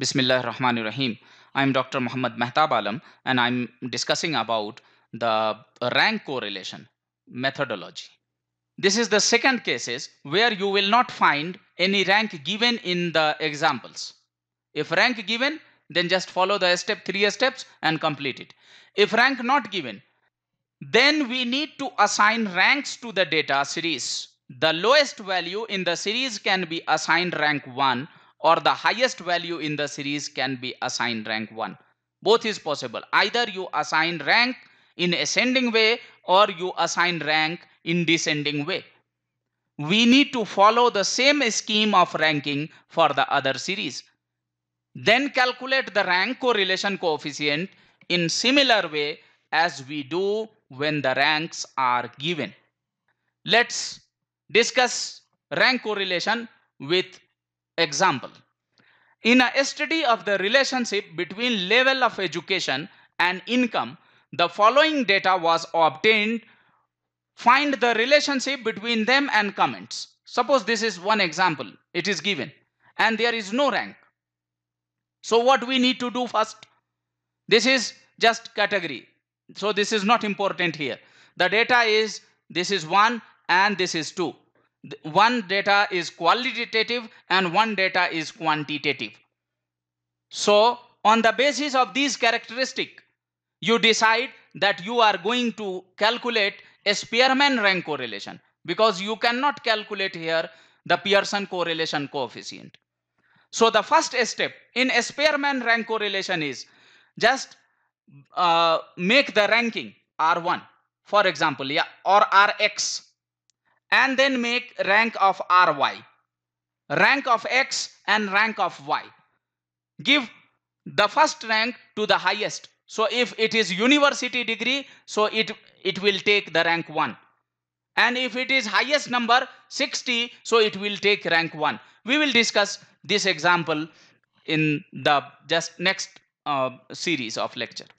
Bismillah Rahman Rahim. I'm Dr. Muhammad Mehtab Alam and I'm discussing about the rank correlation methodology. This is the second cases where you will not find any rank given in the examples. If rank given, then just follow the step three steps and complete it. If rank not given, then we need to assign ranks to the data series. The lowest value in the series can be assigned rank 1 or the highest value in the series can be assigned rank 1. Both is possible. Either you assign rank in ascending way or you assign rank in descending way. We need to follow the same scheme of ranking for the other series. Then calculate the rank correlation coefficient in similar way as we do when the ranks are given. Let's discuss rank correlation with Example, in a study of the relationship between level of education and income, the following data was obtained. Find the relationship between them and comments. Suppose this is one example. It is given and there is no rank. So what we need to do first? This is just category. So this is not important here. The data is this is 1 and this is 2 one data is qualitative and one data is quantitative. So on the basis of these characteristic, you decide that you are going to calculate a Spearman rank correlation because you cannot calculate here the Pearson correlation coefficient. So the first step in a Spearman rank correlation is just uh, make the ranking R1, for example, yeah, or Rx and then make rank of ry rank of x and rank of y give the first rank to the highest so if it is university degree so it it will take the rank 1 and if it is highest number 60 so it will take rank 1 we will discuss this example in the just next uh, series of lecture